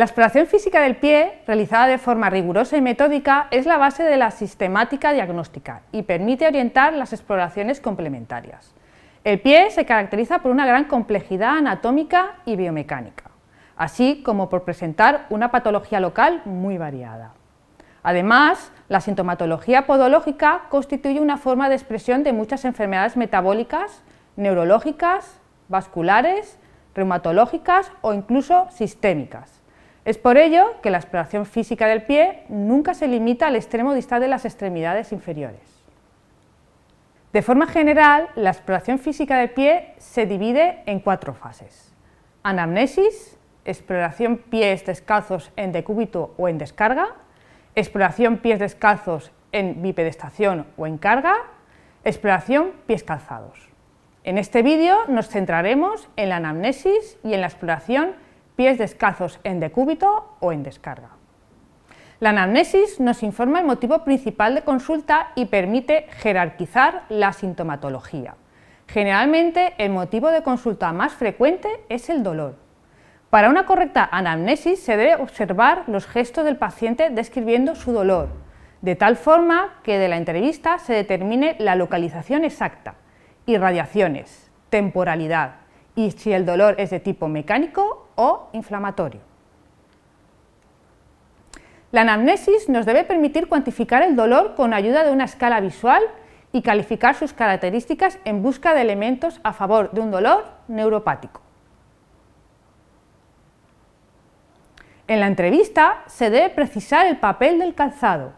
La exploración física del pie, realizada de forma rigurosa y metódica, es la base de la sistemática diagnóstica y permite orientar las exploraciones complementarias. El pie se caracteriza por una gran complejidad anatómica y biomecánica, así como por presentar una patología local muy variada. Además, la sintomatología podológica constituye una forma de expresión de muchas enfermedades metabólicas, neurológicas, vasculares, reumatológicas o incluso sistémicas es por ello que la exploración física del pie nunca se limita al extremo distal de las extremidades inferiores. De forma general, la exploración física del pie se divide en cuatro fases. Anamnesis, exploración pies descalzos en decúbito o en descarga, exploración pies descalzos en bipedestación o en carga, exploración pies calzados. En este vídeo nos centraremos en la anamnesis y en la exploración pies descalzos en decúbito o en descarga. La anamnesis nos informa el motivo principal de consulta y permite jerarquizar la sintomatología. Generalmente el motivo de consulta más frecuente es el dolor. Para una correcta anamnesis se debe observar los gestos del paciente describiendo su dolor, de tal forma que de la entrevista se determine la localización exacta, irradiaciones, temporalidad, y si el dolor es de tipo mecánico o inflamatorio. La anamnesis nos debe permitir cuantificar el dolor con ayuda de una escala visual y calificar sus características en busca de elementos a favor de un dolor neuropático. En la entrevista se debe precisar el papel del calzado.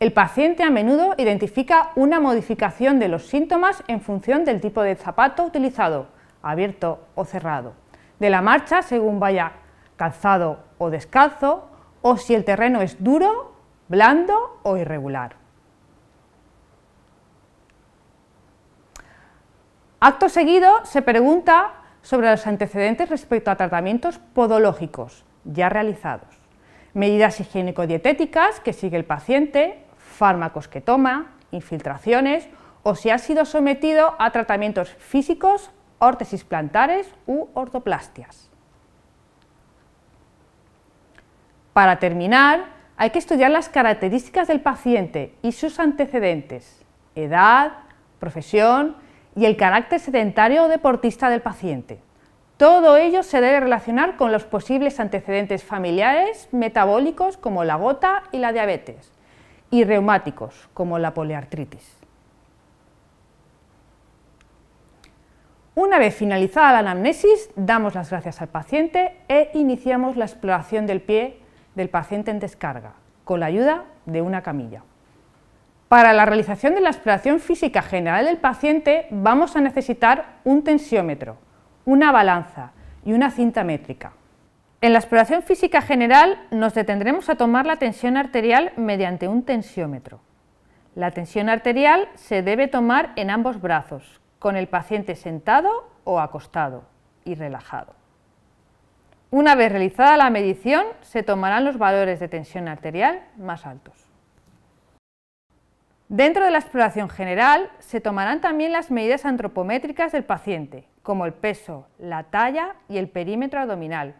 El paciente a menudo identifica una modificación de los síntomas en función del tipo de zapato utilizado, abierto o cerrado, de la marcha según vaya calzado o descalzo, o si el terreno es duro, blando o irregular. Acto seguido se pregunta sobre los antecedentes respecto a tratamientos podológicos ya realizados, medidas higiénico-dietéticas que sigue el paciente, fármacos que toma, infiltraciones o si ha sido sometido a tratamientos físicos órtesis plantares u ortoplastias. Para terminar, hay que estudiar las características del paciente y sus antecedentes, edad, profesión y el carácter sedentario o deportista del paciente. Todo ello se debe relacionar con los posibles antecedentes familiares, metabólicos como la gota y la diabetes, y reumáticos como la poliartritis. Una vez finalizada la anamnesis, damos las gracias al paciente e iniciamos la exploración del pie del paciente en descarga, con la ayuda de una camilla. Para la realización de la exploración física general del paciente vamos a necesitar un tensiómetro, una balanza y una cinta métrica. En la exploración física general nos detendremos a tomar la tensión arterial mediante un tensiómetro. La tensión arterial se debe tomar en ambos brazos, con el paciente sentado o acostado y relajado. Una vez realizada la medición, se tomarán los valores de tensión arterial más altos. Dentro de la exploración general, se tomarán también las medidas antropométricas del paciente, como el peso, la talla y el perímetro abdominal,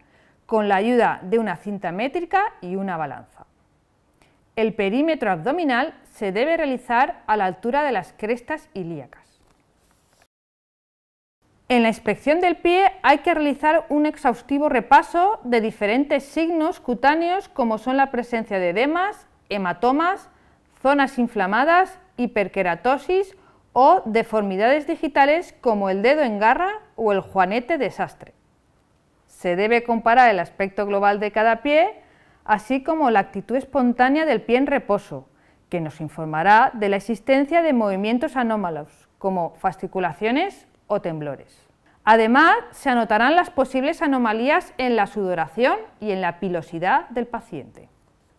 con la ayuda de una cinta métrica y una balanza. El perímetro abdominal se debe realizar a la altura de las crestas ilíacas. En la inspección del pie hay que realizar un exhaustivo repaso de diferentes signos cutáneos como son la presencia de edemas, hematomas, zonas inflamadas, hiperkeratosis o deformidades digitales como el dedo en garra o el juanete desastre. Se debe comparar el aspecto global de cada pie, así como la actitud espontánea del pie en reposo, que nos informará de la existencia de movimientos anómalos, como fasciculaciones o temblores. Además, se anotarán las posibles anomalías en la sudoración y en la pilosidad del paciente.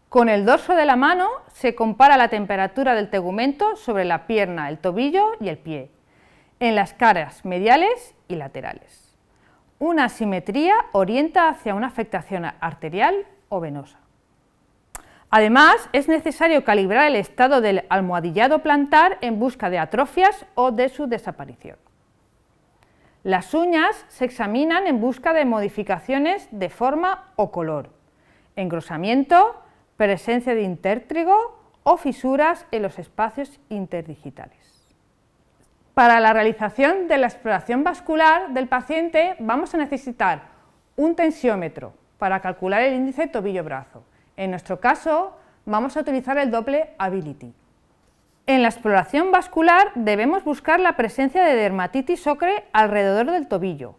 Con el dorso de la mano se compara la temperatura del tegumento sobre la pierna, el tobillo y el pie, en las caras mediales y laterales. Una asimetría orienta hacia una afectación arterial o venosa. Además, es necesario calibrar el estado del almohadillado plantar en busca de atrofias o de su desaparición. Las uñas se examinan en busca de modificaciones de forma o color, engrosamiento, presencia de intértrigo o fisuras en los espacios interdigitales. Para la realización de la exploración vascular del paciente vamos a necesitar un tensiómetro para calcular el índice tobillo-brazo. En nuestro caso vamos a utilizar el doble Ability. En la exploración vascular debemos buscar la presencia de dermatitis ocre alrededor del tobillo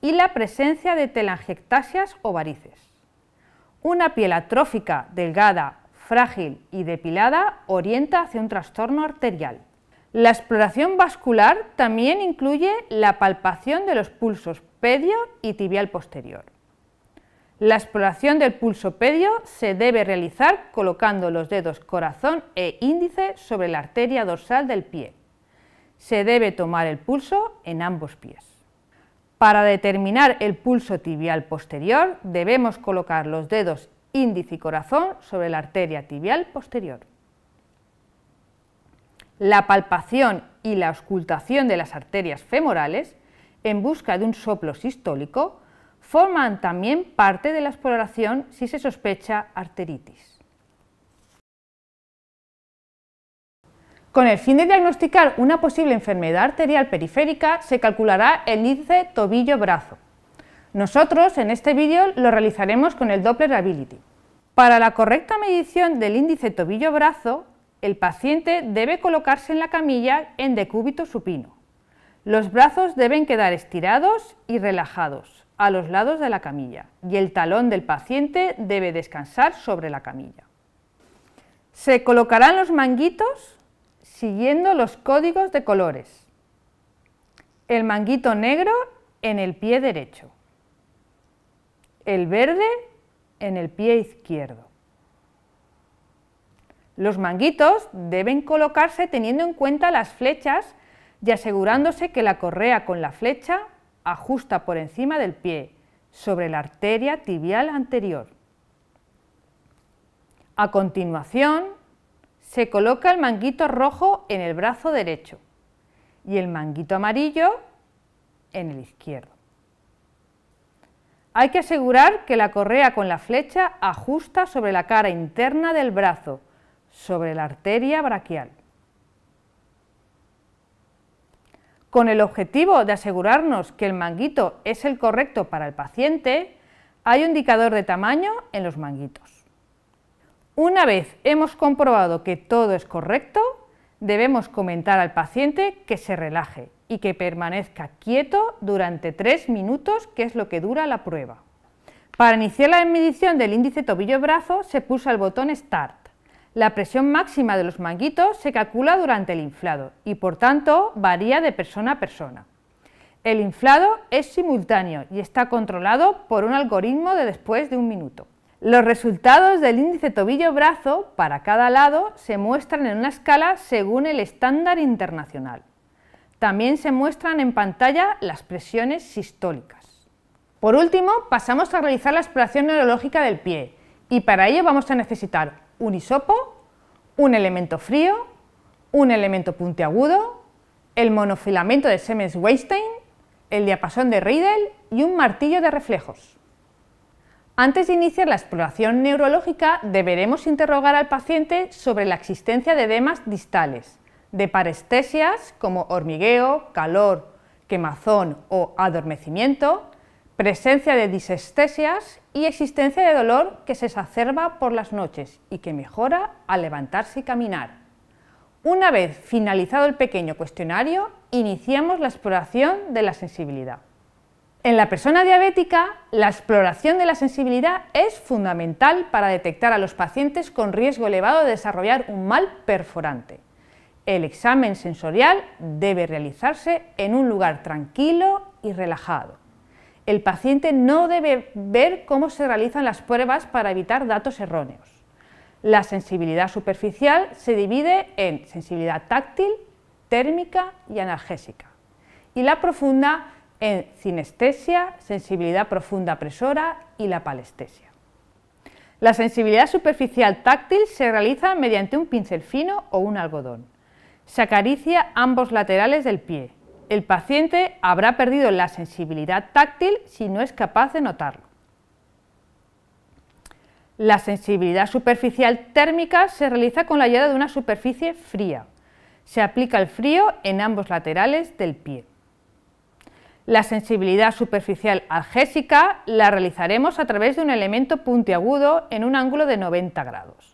y la presencia de telangiectasias o varices. Una piel atrófica, delgada, frágil y depilada orienta hacia un trastorno arterial. La exploración vascular también incluye la palpación de los pulsos pedio y tibial posterior. La exploración del pulso pedio se debe realizar colocando los dedos corazón e índice sobre la arteria dorsal del pie. Se debe tomar el pulso en ambos pies. Para determinar el pulso tibial posterior debemos colocar los dedos índice y corazón sobre la arteria tibial posterior. La palpación y la auscultación de las arterias femorales en busca de un soplo sistólico Forman también parte de la exploración si se sospecha arteritis. Con el fin de diagnosticar una posible enfermedad arterial periférica, se calculará el índice tobillo-brazo. Nosotros, en este vídeo, lo realizaremos con el Doppler Ability. Para la correcta medición del índice tobillo-brazo, el paciente debe colocarse en la camilla en decúbito supino. Los brazos deben quedar estirados y relajados a los lados de la camilla y el talón del paciente debe descansar sobre la camilla. Se colocarán los manguitos siguiendo los códigos de colores. El manguito negro en el pie derecho, el verde en el pie izquierdo. Los manguitos deben colocarse teniendo en cuenta las flechas y asegurándose que la correa con la flecha ajusta por encima del pie, sobre la arteria tibial anterior. A continuación, se coloca el manguito rojo en el brazo derecho y el manguito amarillo en el izquierdo. Hay que asegurar que la correa con la flecha ajusta sobre la cara interna del brazo, sobre la arteria braquial. Con el objetivo de asegurarnos que el manguito es el correcto para el paciente, hay un indicador de tamaño en los manguitos. Una vez hemos comprobado que todo es correcto, debemos comentar al paciente que se relaje y que permanezca quieto durante 3 minutos, que es lo que dura la prueba. Para iniciar la medición del índice tobillo-brazo se pulsa el botón Start la presión máxima de los manguitos se calcula durante el inflado y por tanto varía de persona a persona. El inflado es simultáneo y está controlado por un algoritmo de después de un minuto. Los resultados del índice tobillo-brazo para cada lado se muestran en una escala según el estándar internacional. También se muestran en pantalla las presiones sistólicas. Por último, pasamos a realizar la exploración neurológica del pie y para ello vamos a necesitar un hisopo, un elemento frío, un elemento puntiagudo, el monofilamento de Semmes-Weinstein, el diapasón de Riedel y un martillo de reflejos. Antes de iniciar la exploración neurológica, deberemos interrogar al paciente sobre la existencia de edemas distales, de parestesias como hormigueo, calor, quemazón o adormecimiento, presencia de disestesias y existencia de dolor que se exacerba por las noches y que mejora al levantarse y caminar. Una vez finalizado el pequeño cuestionario, iniciamos la exploración de la sensibilidad. En la persona diabética, la exploración de la sensibilidad es fundamental para detectar a los pacientes con riesgo elevado de desarrollar un mal perforante. El examen sensorial debe realizarse en un lugar tranquilo y relajado el paciente no debe ver cómo se realizan las pruebas para evitar datos erróneos. La sensibilidad superficial se divide en sensibilidad táctil, térmica y analgésica. Y la profunda en sinestesia, sensibilidad profunda presora y la palestesia. La sensibilidad superficial táctil se realiza mediante un pincel fino o un algodón. Se acaricia ambos laterales del pie, el paciente habrá perdido la sensibilidad táctil si no es capaz de notarlo. La sensibilidad superficial térmica se realiza con la ayuda de una superficie fría. Se aplica el frío en ambos laterales del pie. La sensibilidad superficial algésica la realizaremos a través de un elemento puntiagudo en un ángulo de 90 grados.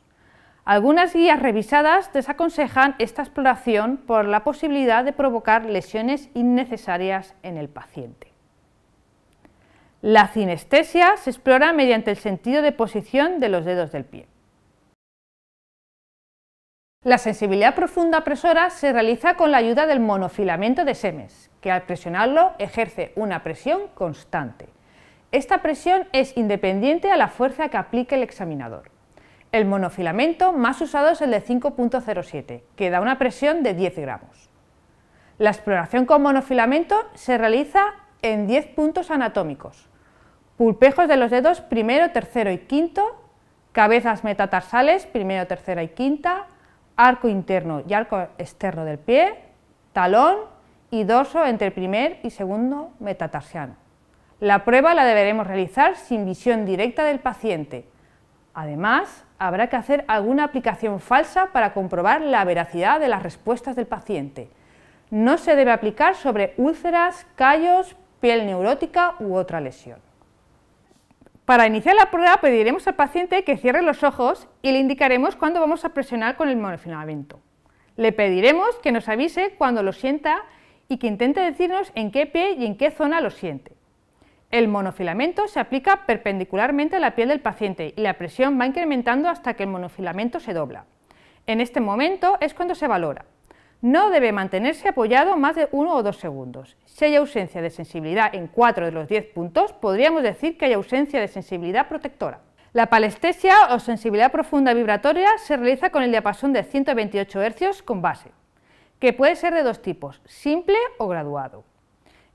Algunas guías revisadas desaconsejan esta exploración por la posibilidad de provocar lesiones innecesarias en el paciente. La cinestesia se explora mediante el sentido de posición de los dedos del pie. La sensibilidad profunda presora se realiza con la ayuda del monofilamento de Semes, que al presionarlo ejerce una presión constante. Esta presión es independiente a la fuerza que aplique el examinador. El monofilamento más usado es el de 5.07, que da una presión de 10 gramos. La exploración con monofilamento se realiza en 10 puntos anatómicos, pulpejos de los dedos primero, tercero y quinto, cabezas metatarsales primero, tercera y quinta, arco interno y arco externo del pie, talón y dorso entre primer y segundo metatarsiano. La prueba la deberemos realizar sin visión directa del paciente. Además, habrá que hacer alguna aplicación falsa para comprobar la veracidad de las respuestas del paciente. No se debe aplicar sobre úlceras, callos, piel neurótica u otra lesión. Para iniciar la prueba pediremos al paciente que cierre los ojos y le indicaremos cuándo vamos a presionar con el monofilamento. Le pediremos que nos avise cuando lo sienta y que intente decirnos en qué pie y en qué zona lo siente. El monofilamento se aplica perpendicularmente a la piel del paciente y la presión va incrementando hasta que el monofilamento se dobla. En este momento es cuando se valora. No debe mantenerse apoyado más de 1 o 2 segundos. Si hay ausencia de sensibilidad en cuatro de los 10 puntos, podríamos decir que hay ausencia de sensibilidad protectora. La palestesia o sensibilidad profunda vibratoria se realiza con el diapasón de 128 Hz con base, que puede ser de dos tipos, simple o graduado.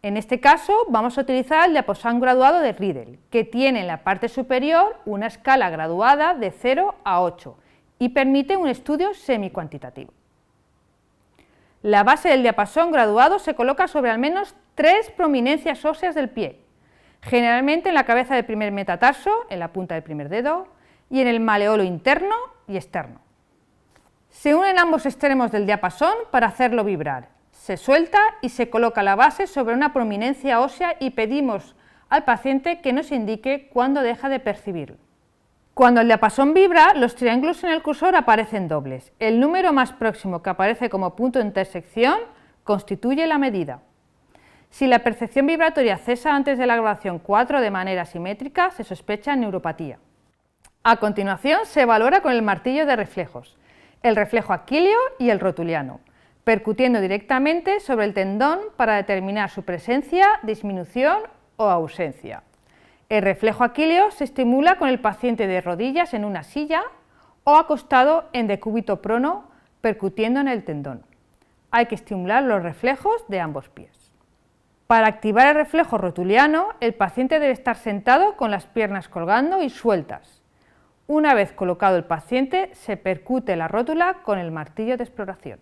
En este caso vamos a utilizar el diapasón graduado de Riedel, que tiene en la parte superior una escala graduada de 0 a 8 y permite un estudio semicuantitativo. La base del diapasón graduado se coloca sobre al menos tres prominencias óseas del pie, generalmente en la cabeza del primer metatarso, en la punta del primer dedo, y en el maleolo interno y externo. Se unen ambos extremos del diapasón para hacerlo vibrar se suelta y se coloca la base sobre una prominencia ósea y pedimos al paciente que nos indique cuándo deja de percibirlo. Cuando el diapasón vibra, los triángulos en el cursor aparecen dobles. El número más próximo que aparece como punto de intersección constituye la medida. Si la percepción vibratoria cesa antes de la graduación 4 de manera simétrica, se sospecha neuropatía. A continuación, se valora con el martillo de reflejos, el reflejo aquilio y el rotuliano percutiendo directamente sobre el tendón para determinar su presencia, disminución o ausencia. El reflejo aquileo se estimula con el paciente de rodillas en una silla o acostado en decúbito prono, percutiendo en el tendón. Hay que estimular los reflejos de ambos pies. Para activar el reflejo rotuliano, el paciente debe estar sentado con las piernas colgando y sueltas. Una vez colocado el paciente, se percute la rótula con el martillo de exploración.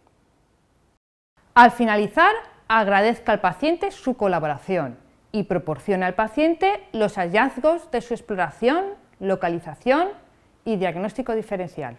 Al finalizar, agradezca al paciente su colaboración y proporcione al paciente los hallazgos de su exploración, localización y diagnóstico diferencial.